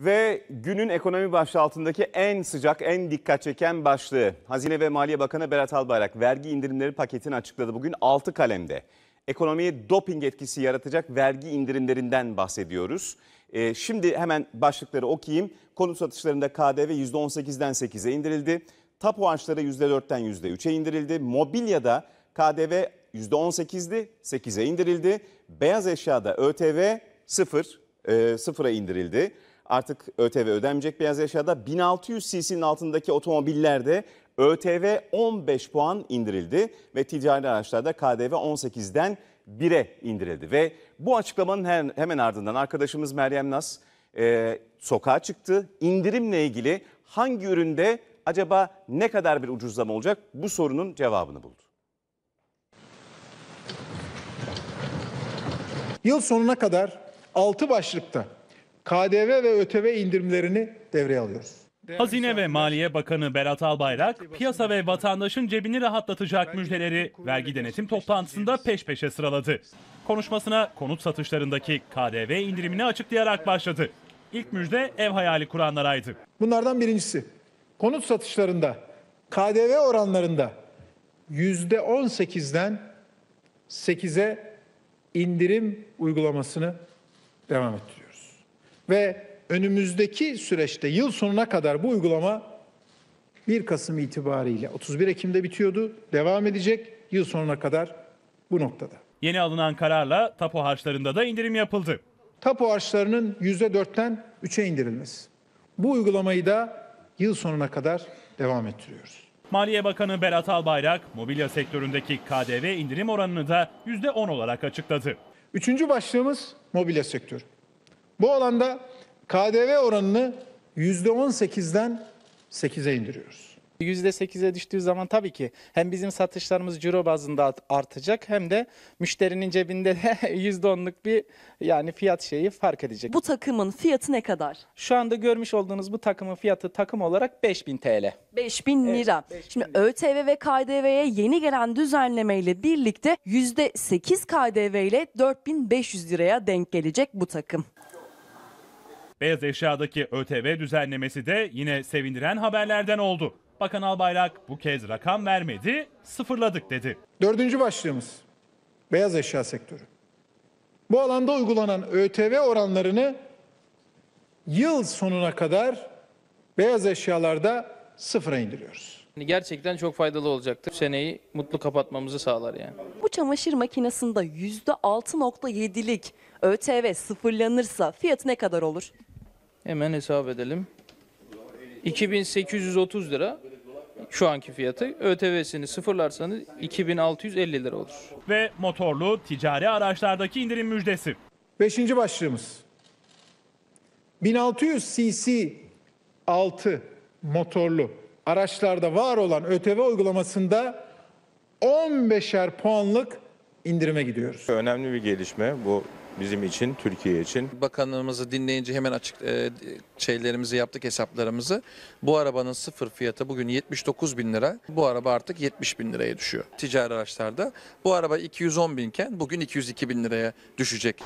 Ve günün ekonomi başlığı altındaki en sıcak, en dikkat çeken başlığı. Hazine ve Maliye Bakanı Berat Albayrak vergi indirimleri paketini açıkladı bugün 6 kalemde. Ekonomiye doping etkisi yaratacak vergi indirimlerinden bahsediyoruz. Ee, şimdi hemen başlıkları okuyayım. Konut satışlarında KDV %18'den 8'e indirildi. Tapu harçları %4'ten %3'e indirildi. Mobilyada KDV %18'di 8'e indirildi. Beyaz eşyada ÖTV 0, e, 0'a indirildi artık ÖTV ödenmeyecek beyaz eşyada. 1600 cc'nin altındaki otomobillerde ÖTV 15 puan indirildi ve ticari araçlarda KDV 18'den 1'e indirildi. Ve bu açıklamanın hemen ardından arkadaşımız Meryem Naz e, sokağa çıktı. İndirimle ilgili hangi üründe acaba ne kadar bir ucuzlama olacak bu sorunun cevabını buldu. Yıl sonuna kadar 6 başlıkta KDV ve ÖTV indirimlerini devreye alıyoruz. Hazine ve Maliye Bakanı Berat Albayrak, piyasa ve vatandaşın cebini rahatlatacak müjdeleri vergi denetim toplantısında peş peşe sıraladı. Konuşmasına konut satışlarındaki KDV indirimini açıklayarak başladı. İlk müjde ev hayali kuranlaraydı. Bunlardan birincisi, konut satışlarında KDV oranlarında %18'den 8'e indirim uygulamasını devam ettiriyor. Ve önümüzdeki süreçte yıl sonuna kadar bu uygulama 1 Kasım itibariyle 31 Ekim'de bitiyordu. Devam edecek yıl sonuna kadar bu noktada. Yeni alınan kararla tapu harçlarında da indirim yapıldı. Tapu harçlarının %4'ten 3'e indirilmesi. Bu uygulamayı da yıl sonuna kadar devam ettiriyoruz. Maliye Bakanı Berat Albayrak mobilya sektöründeki KDV indirim oranını da %10 olarak açıkladı. Üçüncü başlığımız mobilya sektörü. Bu alanda KDV oranını %18'den 8'e indiriyoruz. %8'e düştüğü zaman tabii ki hem bizim satışlarımız ciro bazında artacak hem de müşterinin cebinde de %10'luk bir yani fiyat şeyi fark edecek. Bu takımın fiyatı ne kadar? Şu anda görmüş olduğunuz bu takımın fiyatı takım olarak 5000 TL. 5000 lira. Evet, 5000 Şimdi ÖTV ve KDV'ye yeni gelen düzenlemeyle birlikte %8 KDV ile 4500 liraya denk gelecek bu takım. Beyaz eşyadaki ÖTV düzenlemesi de yine sevindiren haberlerden oldu. Bakan Albayrak bu kez rakam vermedi, sıfırladık dedi. Dördüncü başlığımız beyaz eşya sektörü. Bu alanda uygulanan ÖTV oranlarını yıl sonuna kadar beyaz eşyalarda sıfıra indiriyoruz. Gerçekten çok faydalı olacaktır. Seneyi mutlu kapatmamızı sağlar yani. Bu çamaşır makinesinde %6.7'lik ÖTV sıfırlanırsa fiyatı ne kadar olur? Hemen hesap edelim. 2830 lira şu anki fiyatı. ÖTV'sini sıfırlarsanız 2650 lira olur. Ve motorlu ticari araçlardaki indirim müjdesi. Beşinci başlığımız. 1600 cc 6 motorlu araçlarda var olan ÖTV uygulamasında 15'er puanlık indirime gidiyoruz. Önemli bir gelişme bu bizim için, Türkiye için. Bakanımızı dinleyince hemen açık e, şeylerimizi yaptık hesaplarımızı. Bu arabanın sıfır fiyatı bugün 79 bin lira. Bu araba artık 70 bin liraya düşüyor. Ticari araçlarda bu araba 210 binken bugün 202 bin liraya düşecek.